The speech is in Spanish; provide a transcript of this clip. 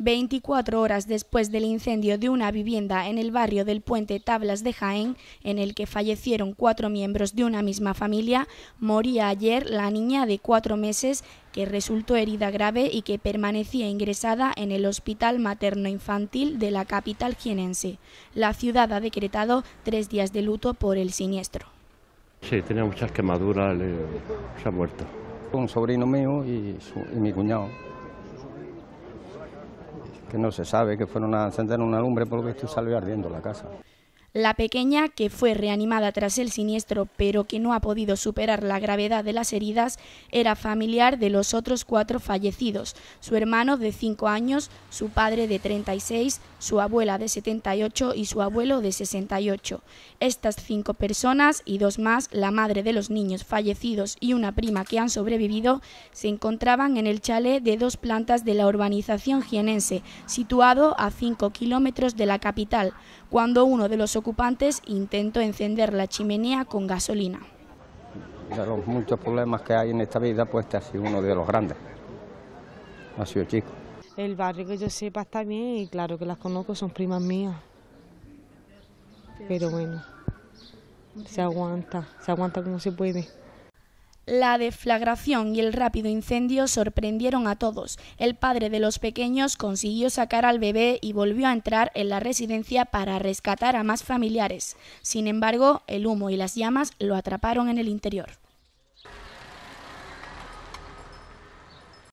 24 horas después del incendio de una vivienda en el barrio del puente Tablas de Jaén, en el que fallecieron cuatro miembros de una misma familia, moría ayer la niña de cuatro meses que resultó herida grave y que permanecía ingresada en el Hospital Materno Infantil de la capital jienense. La ciudad ha decretado tres días de luto por el siniestro. Sí, tenía muchas quemaduras, se ha muerto. Un sobrino mío y mi cuñado que no se sabe, que fueron a encender una lumbre ...porque esto salió ardiendo la casa. La pequeña, que fue reanimada tras el siniestro pero que no ha podido superar la gravedad de las heridas, era familiar de los otros cuatro fallecidos, su hermano de 5 años, su padre de 36, su abuela de 78 y su abuelo de 68. Estas cinco personas y dos más, la madre de los niños fallecidos y una prima que han sobrevivido, se encontraban en el chalet de dos plantas de la urbanización jienense, situado a 5 kilómetros de la capital, cuando uno de los ocupantes, intento encender la chimenea con gasolina. De los muchos problemas que hay en esta vida, pues este ha sido uno de los grandes. Ha sido chico. El barrio que yo sepa está bien y claro que las conozco, son primas mías. Pero bueno, se aguanta, se aguanta como se puede. La deflagración y el rápido incendio sorprendieron a todos. El padre de los pequeños consiguió sacar al bebé y volvió a entrar en la residencia para rescatar a más familiares. Sin embargo, el humo y las llamas lo atraparon en el interior.